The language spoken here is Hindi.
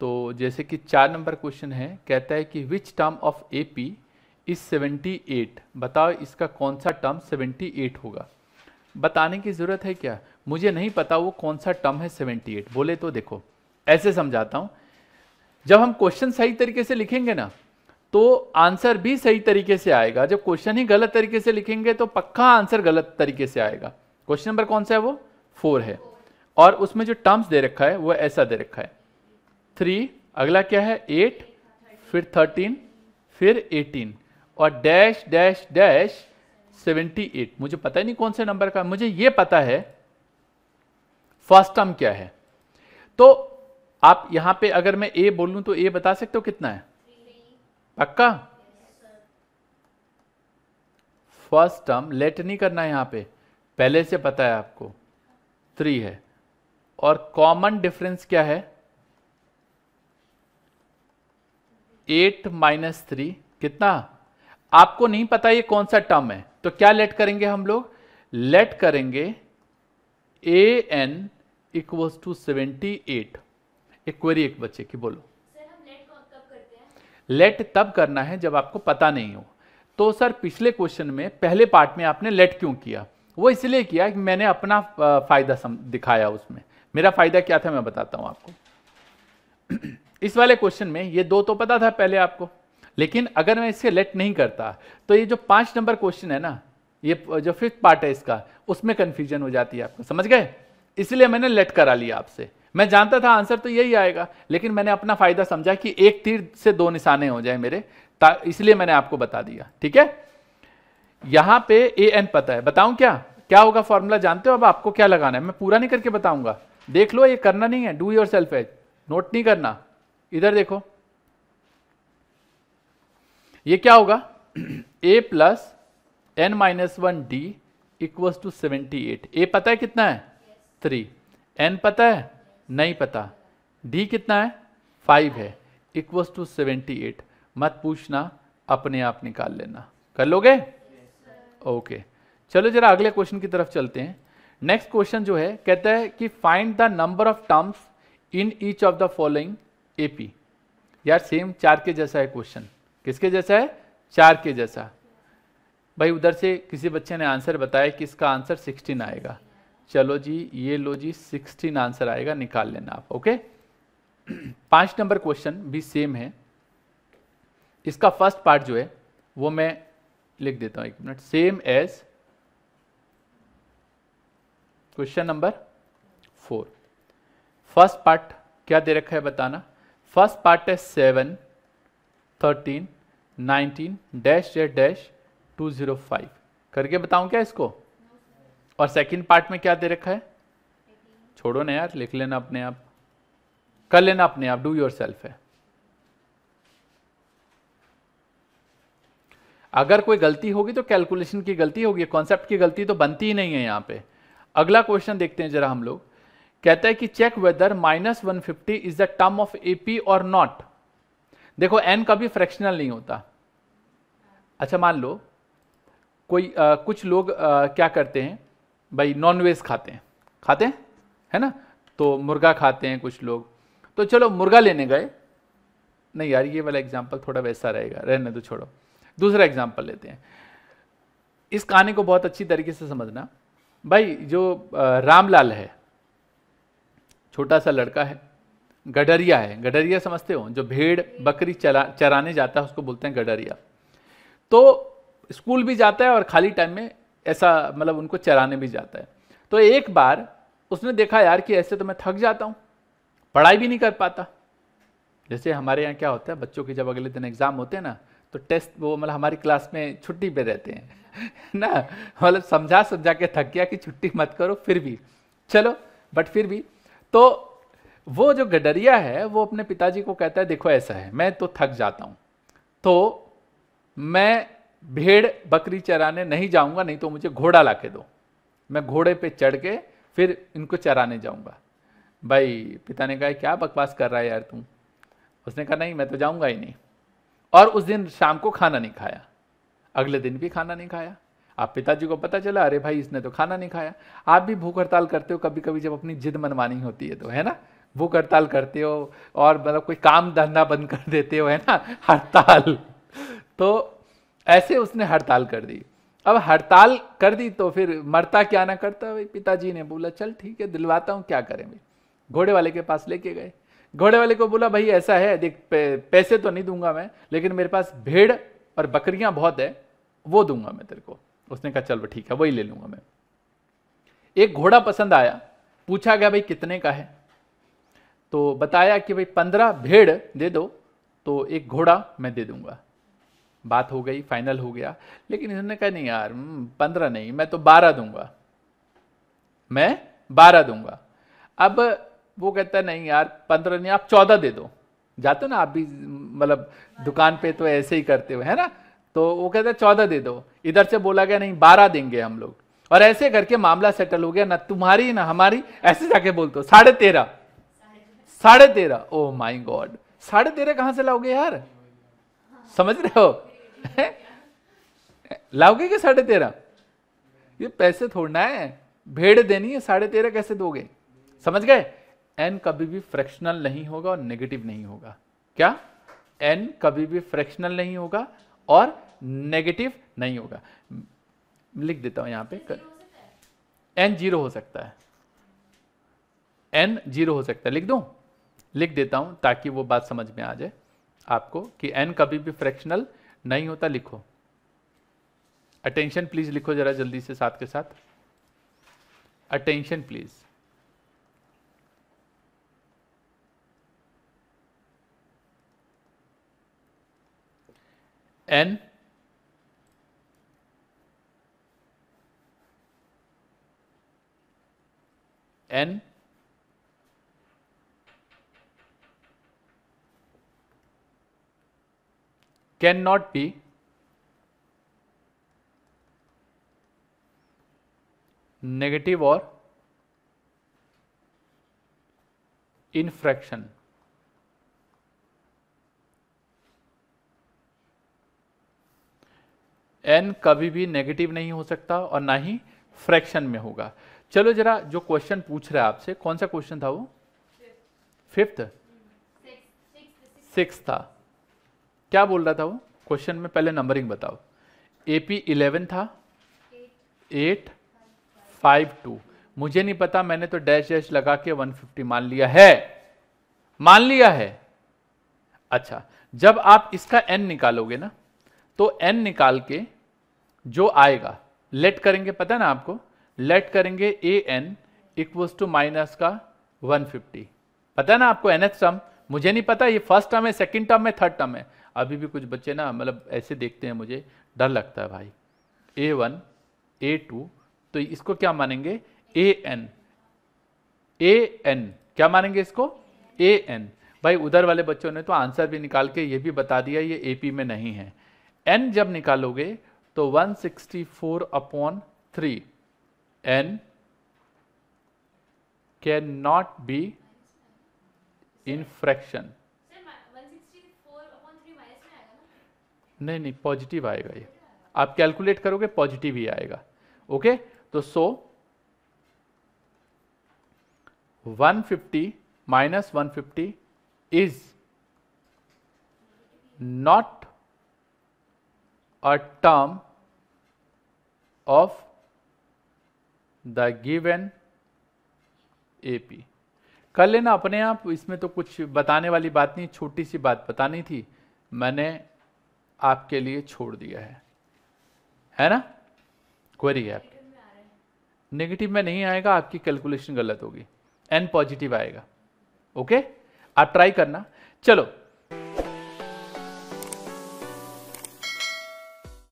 तो जैसे कि चार नंबर क्वेश्चन है कहता है कि which term of A P is seventy eight बताओ इसका कौन सा टर्म सेवेंटी एट होगा बताने की ज़रूरत है क्या मुझे नहीं पता वो कौन सा टर्म है सेवेंटी एट बोले तो देखो ऐसे समझाता हूँ जब हम क्वेश्चन सही तरीके से लिखेंगे ना तो आंसर भी सही तरीके से आएगा जब क्वेश्चन ही गलत तरीके से लिखेंगे तो पक्का आंसर गलत तरीके से आएगा क्वेश्चन नंबर कौन सा है वो फोर है और उसमें जो टर्म्स दे रखा है वो ऐसा दे रखा है थ्री अगला क्या है एट फिर थर्टीन फिर एटीन और dash dash dash seventy eight मुझे पता ही नहीं कौन से नंबर का मुझे ये पता है फर्स्ट टर्म क्या है तो आप यहां पे अगर मैं ए बोलूं तो ए बता सकते हो कितना है पक्का फर्स्ट टर्म लेट नहीं करना है यहां पे पहले से पता है आपको थ्री है और कॉमन डिफरेंस क्या है एट माइनस थ्री कितना आपको नहीं पता ये कौन सा टर्म है तो क्या लेट करेंगे हम लोग लेट करेंगे a n equals to seventy eight एक क्वेरी एक बच्चे की बोलो लेट तब करना है जब आपको पता नहीं हो तो सर पिछले क्वेश्चन में पहले पार्ट में आपने लेट क्यों किया वो इसलिए किया कि मैंने अपना फ़ायदा दिखाया उसमें मेरा फ़ायदा क्या था मैं बताता हूं आपको इस वाले क्वेश्चन में ये दो तो पता था पहले आपको लेकिन अगर मैं इससे लेट नहीं करता तो ये जो पांच नंबर क्वेश्चन है ना ये जो फिफ्थ पार्ट है इसका उसमें कन्फ्यूजन हो जाती है आपको समझ गए इसलिए मैंने लेट करा लिया आपसे मैं जानता था आंसर तो यही आएगा लेकिन मैंने अपना फायदा समझा कि एक तीर से दो निशाने हो जाए मेरे इसलिए मैंने आपको बता दिया ठीक है यहां पे ए एन पता है बताऊं क्या क्या होगा फॉर्मूला जानते हो अब आपको क्या लगाना है मैं पूरा नहीं करके बताऊंगा देख लो ये करना नहीं है do your self as note नहीं करना इधर देखो ये क्या होगा a plus n minus one d equal to seventy eight ए पता है कितना है थ्री एन पता है नहीं पता डी कितना है फाइव है इक्व टू सेवेंटी एट मत पूछना अपने आप निकाल लेना कर लोगे ओके yes, okay. चलो जरा अगले क्वेश्चन की तरफ चलते हैं नेक्स्ट क्वेश्चन जो है कहता है कि find the number of terms in each of the following A P same चार के जैसा है क्वेश्चन किसके जैसा है चार के जैसा भाई उधर से किसी बच्चे ने आंसर बताया कि इसका आंसर सिक्सटीन आएगा चलो जी ये लो जी सिक्सटीन आंसर आएगा निकाल लेना आप ओके पांच नंबर क्वेश्चन भी सेम है इसका फर्स्ट पार्ट जो है वो मैं लिख देता हूं एक minute same as question number four first part क्या दे रखा है बताना फर्स्ट पार्ट है seven thirteen nineteen dash Z dash two zero five करके बताऊं क्या इसको और सेकंड पार्ट में क्या दे रखा है छोड़ो ना यार लिख लेना अपने आप कर लेना अपने आप डू योर सेल्फ है अगर कोई गलती होगी तो कैलकुलेशन की गलती होगी कॉन्सेप्ट की गलती तो बनती ही नहीं है यहां पे अगला क्वेश्चन देखते हैं जरा हम लोग कहता है कि check whether minus one fifty is the term of A P और नॉट देखो एन कभी फ्रैक्शनल नहीं होता अच्छा मान लो कोई आ, कुछ लोग आ, क्या करते हैं भाई नॉनवेज खाते हैं खाते हैं है ना तो मुर्गा खाते हैं कुछ लोग तो चलो मुर्गा लेने गए नहीं यार ये वाला एग्जाम्पल थोड़ा वैसा रहेगा रहने तो छोड़ो दूसरा एग्जाम्पल लेते हैं इस कहानी को बहुत अच्छी तरीके से समझना भाई जो रामलाल है छोटा सा लड़का है गडरिया है गडरिया समझते हो जो भेड़ बकरी चरा चराने जाता है उसको बोलते हैं गडरिया तो स्कूल भी जाता है और खाली टाइम में ऐसा मतलब उनको चराने भी जाता है तो एक बार उसने देखा यार कि ऐसे तो मैं थक जाता हूँ पढ़ाई भी नहीं कर पाता जैसे हमारे यहाँ क्या होता है बच्चों के जब अगले दिन एग्ज़ाम होते हैं ना तो टेस्ट वो मतलब हमारी क्लास में छुट्टी पे रहते हैं ना मतलब समझा समझा के थक गया कि छुट्टी मत करो फिर भी चलो बट फिर भी तो वो जो गडरिया है वो अपने पिताजी को कहता है देखो ऐसा है मैं तो थक जाता हूँ तो मैं भेड़ बकरी चराने नहीं जाऊँगा नहीं तो मुझे घोड़ा ला के दो मैं घोड़े पे चढ़ के फिर इनको चराने जाऊँगा भाई पिता ने कहा क्या बकवास कर रहा है यार तुम उसने कहा नहीं मैं तो जाऊँगा ही नहीं और उस दिन शाम को खाना नहीं खाया अगले दिन भी खाना नहीं खाया आप पिताजी को पता चला अरे भाई इसने तो खाना नहीं खाया आप भी भूख हड़ताल करते हो कभी कभी जब अपनी जिद मनवानी होती है तो है ना भूख हड़ताल करते हो और मतलब कोई काम धंधा बंद कर देते हो है ना हड़ताल तो ऐसे उसने हड़ताल कर दी अब हड़ताल कर दी तो फिर मरता क्या ना करता भाई पिताजी ने बोला चल ठीक है दिलवाता हूँ क्या करें भाई घोड़े वाले के पास लेके गए घोड़े वाले को बोला भाई ऐसा है देख पैसे तो नहीं दूंगा मैं लेकिन मेरे पास भेड़ और बकरियां बहुत है वो दूंगा मैं तेरे को उसने कहा चलो ठीक है वही ले लूंगा मैं एक घोड़ा पसंद आया पूछा गया भाई कितने का है तो बताया कि भाई पंद्रह भेड़ दे दो तो एक घोड़ा मैं दे दूंगा बात हो गई फाइनल हो गया लेकिन इन्होंने कहा नहीं यार हम्म, पंद्रह नहीं मैं तो बारह दूंगा मैं बारह दूंगा अब वो कहता नहीं यार पंद्रह नहीं आप चौदह दे दो जाते हो ना आप भी मतलब दुकान पे तो ऐसे ही करते हो है ना तो वो कहते चौदह दे दो इधर से बोला गया नहीं बारह देंगे हम लोग और ऐसे करके मामला सेटल हो गया ना तुम्हारी ना हमारी ऐसे जाके बोल दो साढ़े तेरह साढ़े तेरह ओ माई गॉड साढ़े तेरह कहां से लाओगे यार समझ रहे हो लाओगे क्या साढ़े तेरह ये पैसे थोड़ना है भेड़ देनी है साढ़े तेरह कैसे दोगे समझ गए एन कभी भी फ्रैक्शनल नहीं होगा और नेगेटिव नहीं होगा क्या एन कभी भी फ्रैक्शनल नहीं होगा और नेगेटिव नहीं होगा लिख देता हूं यहां पे एन जीरो हो सकता है एन जीरो हो सकता है लिख दू लिख देता हूं ताकि वो बात समझ में आ जाए आपको कि एन कभी भी फ्रैक्शनल नहीं होता लिखो अटेंशन प्लीज लिखो जरा जल्दी से साथ के साथ attention please N N can not be negative और इन फ्रैक्शन एन कभी भी नेगेटिव नहीं हो सकता और ना ही फ्रैक्शन में होगा चलो जरा जो क्वेश्चन पूछ रहा है आपसे कौन सा क्वेश्चन था वो फिफ्थ सिक्स था क्या बोल रहा था वो क्वेश्चन में पहले नंबरिंग बताओ ए पी इलेवन था एट फाइव टू मुझे नहीं पता मैंने तो डैश डैश लगा के वन फिफ्टी मान लिया है मान लिया है अच्छा जब आप इसका एन निकालोगे ना तो एन निकाल के जो आएगा लेट करेंगे पता ना आपको लेट करेंगे a n equals to minus का 150 पता है ना आपको एन टर्म मुझे नहीं पता ये फर्स्ट टर्म है सेकंड टर्म है थर्ड टर्म है अभी भी कुछ बच्चे ना मतलब ऐसे देखते हैं मुझे डर लगता है भाई ए वन ए टू तो इसको क्या मानेंगे ए एन ए एन क्या मानेंगे इसको ए एन भाई उधर वाले बच्चों ने तो आंसर भी निकाल के ये भी बता दिया ये ए पी में नहीं है एन जब निकालोगे तो 164 upon three n cannot be in fraction नहीं नहीं पॉजिटिव आएगा ये आप कैलकुलेट करोगे पॉजिटिव ही आएगा ओके तो so 150 fifty minus one is not a term of the given A P कर लेना अपने आप इसमें तो कुछ बताने वाली बात नहीं छोटी सी बात बतानी थी मैंने आपके लिए छोड़ दिया है है ना क्वेरी है आपकी नेगेटिव में नहीं आएगा आपकी कैलकुलेशन गलत होगी एन पॉजिटिव आएगा ओके आप ट्राई करना चलो